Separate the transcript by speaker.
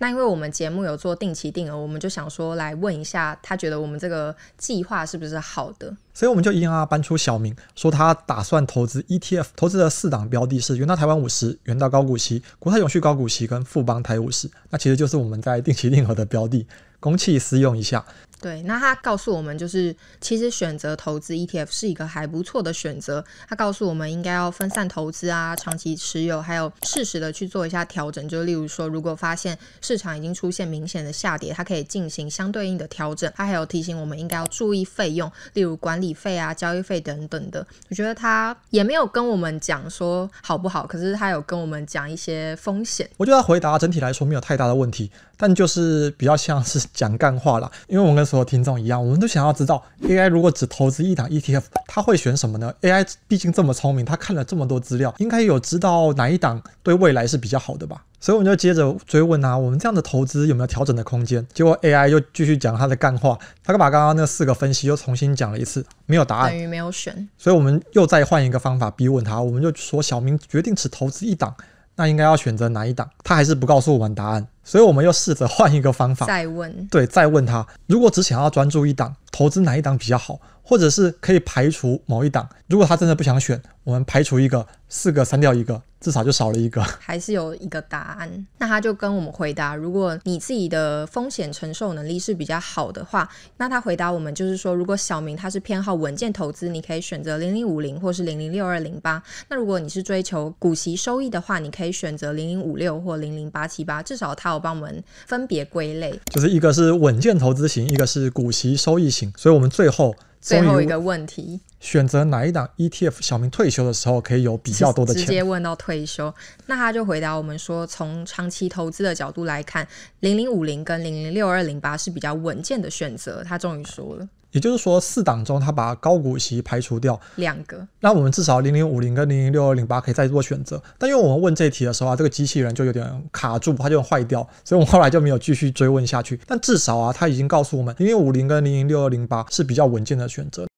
Speaker 1: 那因为我们节目有做定期定额，我们就想说来问一下，他觉得我们这个计划是不是好的？
Speaker 2: 所以我们就一定要搬出小明，说他打算投资 ETF，投资的四档标的是元大台湾五十、元大高股息、国泰永续高股息跟富邦台五十，那其实就是我们在定期定额的标的，公器私用一下。
Speaker 1: 对，那他告诉我们，就是其实选择投资 ETF 是一个还不错的选择。他告诉我们应该要分散投资啊，长期持有，还有适时的去做一下调整。就例如说，如果发现市场已经出现明显的下跌，它可以进行相对应的调整。他还有提醒我们应该要注意费用，例如管理费啊、交易费等等的。我觉得他也没有跟我们讲说好不好，可是他有跟我们讲一些风险。
Speaker 2: 我觉得他回答整体来说没有太大的问题，但就是比较像是讲干话啦，因为我们。说听众一样，我们都想要知道，AI 如果只投资一档 ETF，他会选什么呢？AI 毕竟这么聪明，他看了这么多资料，应该有知道哪一档对未来是比较好的吧？所以我们就接着追问他，我们这样的投资有没有调整的空间？结果 AI 又继续讲他的干话，他把刚刚那四个分析又重新讲了一次，没有答案，等
Speaker 1: 于没有选。
Speaker 2: 所以我们又再换一个方法逼问他，我们就说小明决定只投资一档，那应该要选择哪一档？他还是不告诉我们答案。所以，我们要试着换一个方法，再问对，再问他。如果只想要专注一档，投资哪一档比较好，或者是可以排除某一档。如果他真的不想选，我们排除一个，四个删掉一个。至少就少了一个，
Speaker 1: 还是有一个答案。那他就跟我们回答：如果你自己的风险承受能力是比较好的话，那他回答我们就是说，如果小明他是偏好稳健投资，你可以选择零零五零或是零零六二零八；那如果你是追求股息收益的话，你可以选择零零五六或零零八七八。至少他有帮我们分别归类，
Speaker 2: 就是一个是稳健投资型，一个是股息收益型。所以我们最后。
Speaker 1: 最后一个问题，
Speaker 2: 选择哪一档 ETF？小明退休的时候可以有比较多的钱。直接问
Speaker 1: 到退休，那他就回答我们说，从长期投资的角度来看，零零五零跟零零六二零八是比较稳健的选择。他终于说了。
Speaker 2: 也就是说，四档中他把高股息排除掉两个，那我们至少零零五零跟零零六二零八可以再做选择。但因为我们问这题的时候啊，这个机器人就有点卡住，它就坏掉，所以我们后来就没有继续追问下去。但至少啊，它已经告诉我们零零五零跟零零六二零八是比较稳健的选择。